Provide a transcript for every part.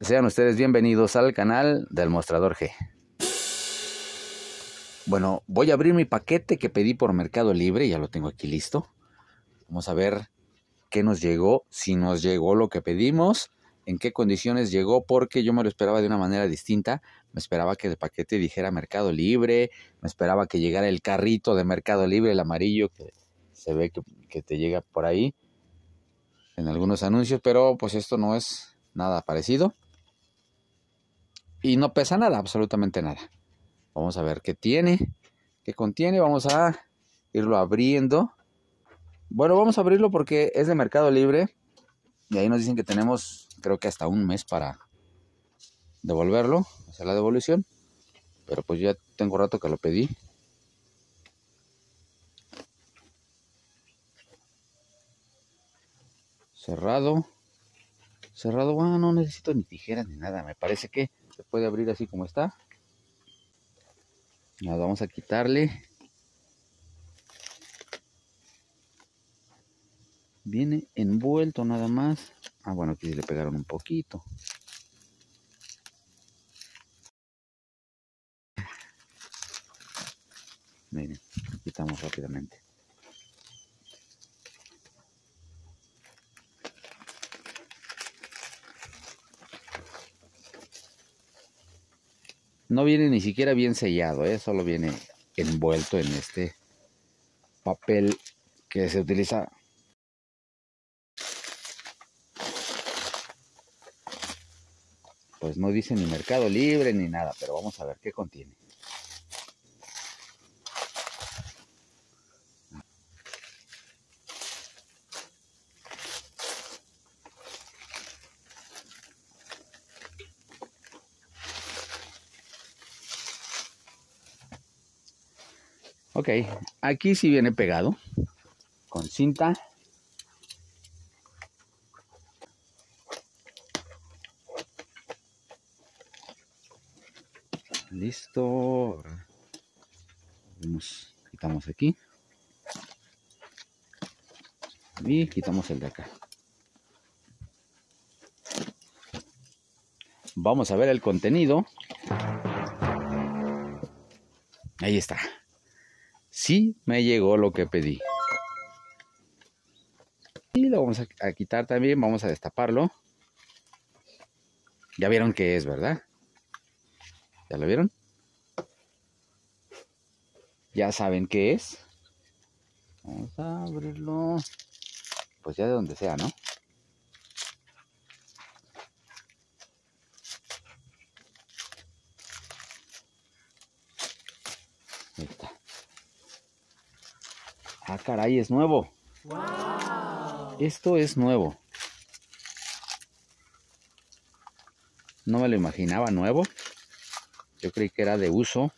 Sean ustedes bienvenidos al canal del Mostrador G. Bueno, voy a abrir mi paquete que pedí por Mercado Libre, ya lo tengo aquí listo. Vamos a ver qué nos llegó, si nos llegó lo que pedimos, en qué condiciones llegó, porque yo me lo esperaba de una manera distinta. Me esperaba que el paquete dijera Mercado Libre, me esperaba que llegara el carrito de Mercado Libre, el amarillo, que se ve que, que te llega por ahí en algunos anuncios, pero pues esto no es nada parecido y no pesa nada, absolutamente nada. Vamos a ver qué tiene, qué contiene, vamos a irlo abriendo. Bueno, vamos a abrirlo porque es de Mercado Libre y ahí nos dicen que tenemos creo que hasta un mes para devolverlo, hacer la devolución. Pero pues ya tengo rato que lo pedí. Cerrado. Cerrado. Bueno, ah, no necesito ni tijeras ni nada. Me parece que se puede abrir así como está nos vamos a quitarle viene envuelto nada más ah bueno aquí le pegaron un poquito miren quitamos rápidamente No viene ni siquiera bien sellado, ¿eh? solo viene envuelto en este papel que se utiliza pues no dice ni Mercado Libre ni nada, pero vamos a ver qué contiene. Ok, aquí sí viene pegado con cinta. Listo. Vamos, quitamos aquí. Y quitamos el de acá. Vamos a ver el contenido. Ahí está sí me llegó lo que pedí. Y lo vamos a, quitar también, vamos a destaparlo. Ya vieron que es, ¿verdad? ¿Ya lo vieron? Ya saben qué es. Vamos a abrirlo. Pues ya de donde sea, ¿no? está. Ah, caray, es nuevo. Esto es nuevo. No me lo imaginaba nuevo. Yo creí que era de uso.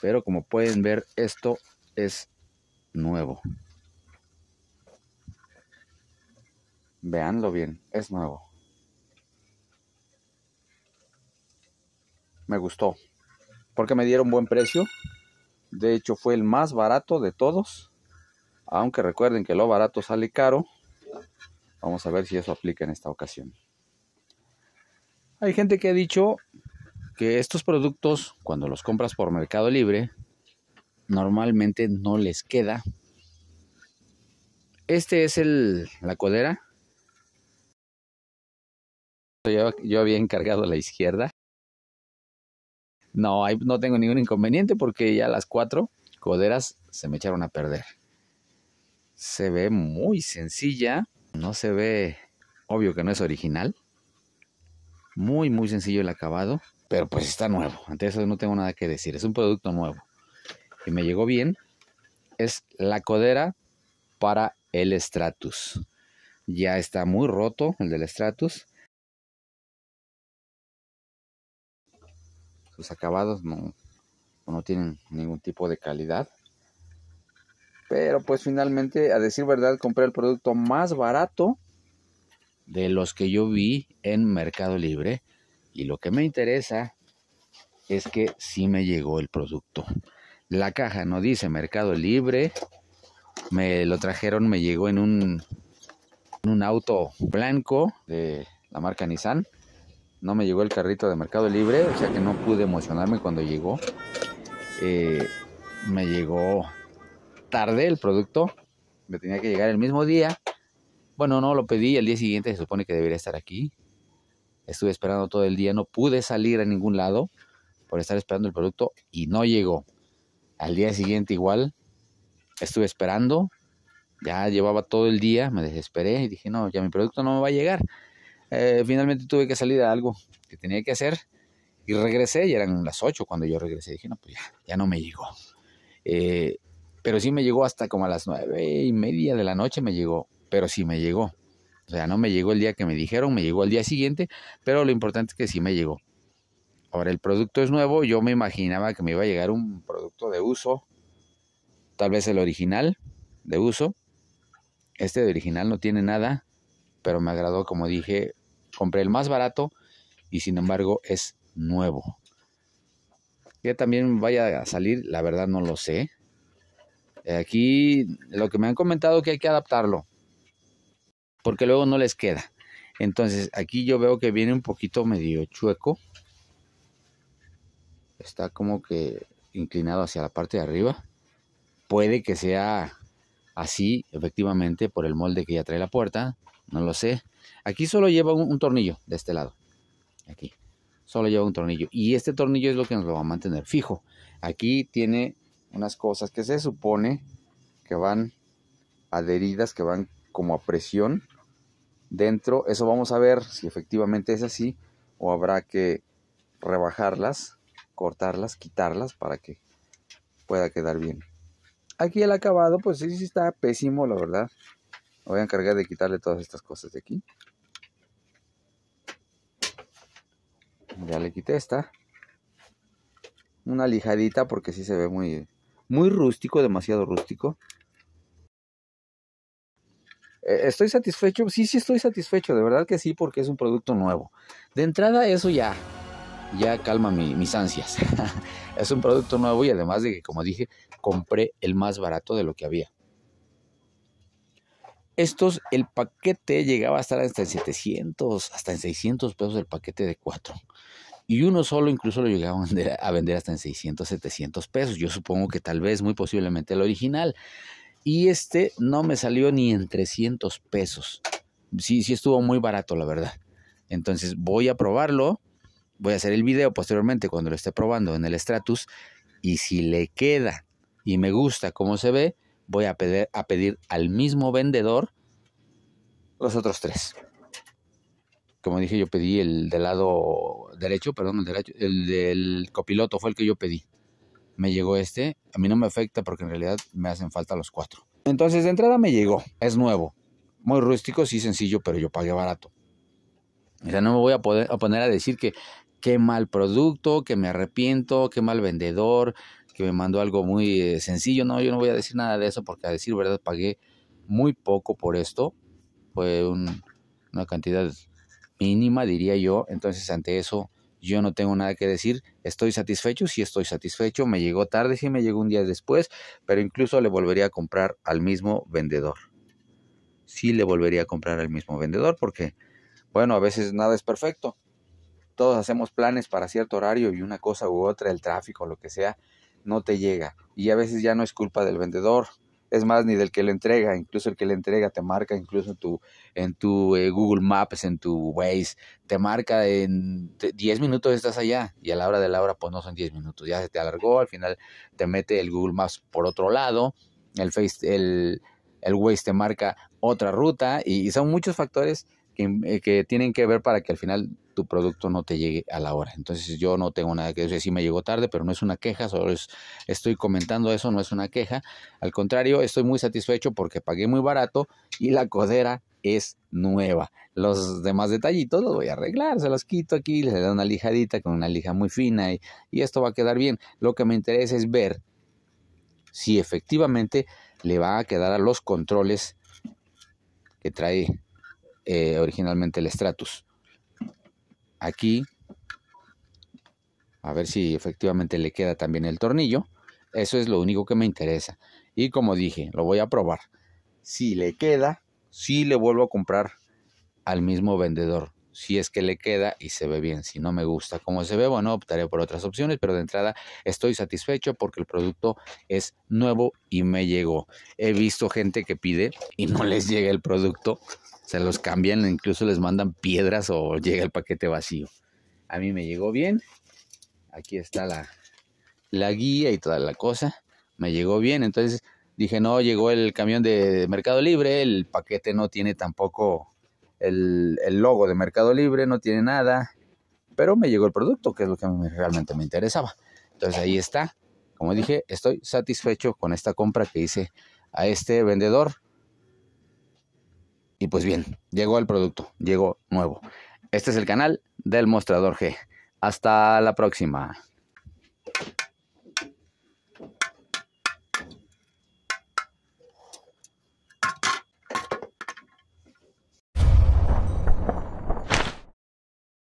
Pero como pueden ver, esto es nuevo. Veanlo bien, es nuevo. Me gustó. Porque me dieron buen precio. De hecho, fue el más barato de todos. Aunque recuerden que lo barato sale caro. Vamos a ver si eso aplica en esta ocasión. Hay gente que ha dicho que estos productos, cuando los compras por Mercado Libre, normalmente no les queda. Este es el, la codera. Yo, yo había encargado la izquierda. No, no tengo ningún inconveniente porque ya las cuatro coderas se me echaron a perder se ve muy sencilla, no se ve, obvio que no es original, muy muy sencillo el acabado, pero pues está nuevo, ante eso no tengo nada que decir, es un producto nuevo y me llegó bien, es la codera para el Stratus. Ya está muy roto el del Stratus. Sus acabados no, no tienen ningún tipo de calidad. Pero pues finalmente, a decir verdad, compré el producto más barato de los que yo vi en Mercado Libre. Y lo que me interesa es que sí me llegó el producto. La caja no dice Mercado Libre. Me lo trajeron, me llegó en un, en un auto blanco de la marca Nissan. No me llegó el carrito de Mercado Libre, o sea que no pude emocionarme cuando llegó. Eh, me llegó tarde el producto, me tenía que llegar el mismo día. Bueno, no lo pedí, el día siguiente se supone que debería estar aquí. Estuve esperando todo el día, no pude salir a ningún lado por estar esperando el producto y no llegó. Al día siguiente igual, estuve esperando, ya llevaba todo el día, me desesperé y dije, no, ya mi producto no me va a llegar. Eh, finalmente tuve que salir a algo que tenía que hacer y regresé, y eran las 8 cuando yo regresé, dije, no, pues ya, ya no me llegó. Eh, pero sí me llegó hasta como a las nueve y media de la noche me llegó, pero sí me llegó. O sea, no me llegó el día que me dijeron, me llegó el día siguiente, pero lo importante es que sí me llegó. Ahora, el producto es nuevo, yo me imaginaba que me iba a llegar un producto de uso, tal vez el original de uso. Este de original no tiene nada, pero me agradó, como dije, compré el más barato y sin embargo es nuevo. Que también vaya a salir, la verdad no lo sé. Eh, aquí lo que me han comentado es que hay que adaptarlo, porque luego no les queda. Entonces aquí yo veo que viene un poquito medio chueco. Está como que inclinado hacia la parte de arriba. Puede que sea así, efectivamente, por el molde que ya trae la puerta. No lo sé. Aquí solo lleva un, un tornillo de este lado. Aquí. Solo lleva un tornillo. Y este tornillo es lo que nos lo va a mantener fijo. Aquí tiene unas cosas que se supone que van adheridas, que van como a presión dentro. Eso vamos a ver si efectivamente es así o habrá que rebajarlas, cortarlas, quitarlas para que pueda quedar bien. Aquí el acabado, pues sí, sí está pésimo, la verdad. Me voy a encargar de quitarle todas estas cosas de aquí. Ya le quité esta. Una lijadita porque sí se ve muy, muy rústico, demasiado rústico. Eh, ¿Estoy satisfecho? Sí, sí estoy satisfecho, de verdad que sí, porque es un producto nuevo. De entrada eso ya, ya calma mis ansias. es un producto nuevo y además de que, como dije, compré el más barato de lo que había. Estos, el paquete llegaba a estar hasta en 700, hasta en 600 pesos el paquete de 4 y uno solo incluso lo llegaban a vender, hasta en 600, 700 pesos. Yo supongo que tal vez, muy posiblemente, el original. Y este no me salió ni en 300 pesos. Sí, sí estuvo muy barato, la verdad. Entonces voy a probarlo. Voy a hacer el video posteriormente cuando lo esté probando en el Stratus. Y si le queda y me gusta cómo se ve, voy a a pedir al mismo vendedor los otros tres como dije, yo pedí el del lado derecho, perdón, el, del copiloto fue el que yo pedí. Me llegó este, a mí no me afecta porque en realidad me hacen falta los cuatro. Entonces, de entrada me llegó, es nuevo, muy rústico, sí sencillo, pero yo pagué barato. O sea, no me voy a, poner a decir que qué mal producto, que me arrepiento, qué mal vendedor, que me mandó algo muy eh, sencillo. No, yo no voy a decir nada de eso porque a decir verdad pagué muy poco por esto. Fue una cantidad mínima, diría yo. Entonces, ante eso, yo no tengo nada que decir. Estoy satisfecho, si estoy satisfecho. Me llegó tarde, si me llegó un día después, pero incluso le volvería a comprar al mismo vendedor. Sí le volvería a comprar al mismo vendedor porque, bueno, a veces nada es perfecto. Todos hacemos planes para cierto horario y una cosa u otra, el tráfico, lo que sea, no te llega. Y a veces ya no es culpa del vendedor, es más, ni del que le entrega, incluso el que le entrega te marca, incluso en tu, en tu eh, Google Maps, en tu Waze, te marca en 10 minutos estás allá y a la hora de la hora pues no son 10 minutos, ya se te alargó, al final te mete el Google Maps por otro lado, el, Face, el, el Waze te marca otra ruta y son muchos factores eh, que, tienen que ver para que al final tu producto no te llegue a la hora. Entonces yo no tengo nada que decir, si me llegó tarde, pero no es una queja, solo estoy comentando eso, no es una queja. Al contrario, estoy muy satisfecho porque pagué muy barato y la codera es nueva. Los demás detallitos los voy a arreglar, se los quito aquí, les da una lijadita con una lija muy fina y, y esto va a quedar bien. Lo que me interesa es ver si efectivamente le va a quedar a los controles que trae eh, originalmente el Stratus. Aquí, a ver si efectivamente le queda también el tornillo. Eso es lo único que me interesa. Y como dije, lo voy a probar. Si le queda, si le vuelvo a comprar al mismo vendedor. Si es que le queda y se ve bien. Si no me gusta como se ve, bueno, optaré por otras opciones. Pero de entrada estoy satisfecho porque el producto es nuevo y me llegó. He visto gente que pide y no les llega el producto. Se los cambian, incluso les mandan piedras o llega el paquete vacío. A mí me llegó bien. Aquí está la, guía y toda la cosa. Me llegó bien. Entonces dije, no, llegó el camión de Mercado Libre. El paquete no tiene tampoco el, el logo de Mercado Libre, no tiene nada. Pero me llegó el producto, que es lo que realmente me interesaba. Entonces ahí está. Como dije, estoy satisfecho con esta compra que hice a este vendedor y pues bien, llegó el producto, llegó nuevo. Este es el canal del Mostrador G. Hasta la próxima.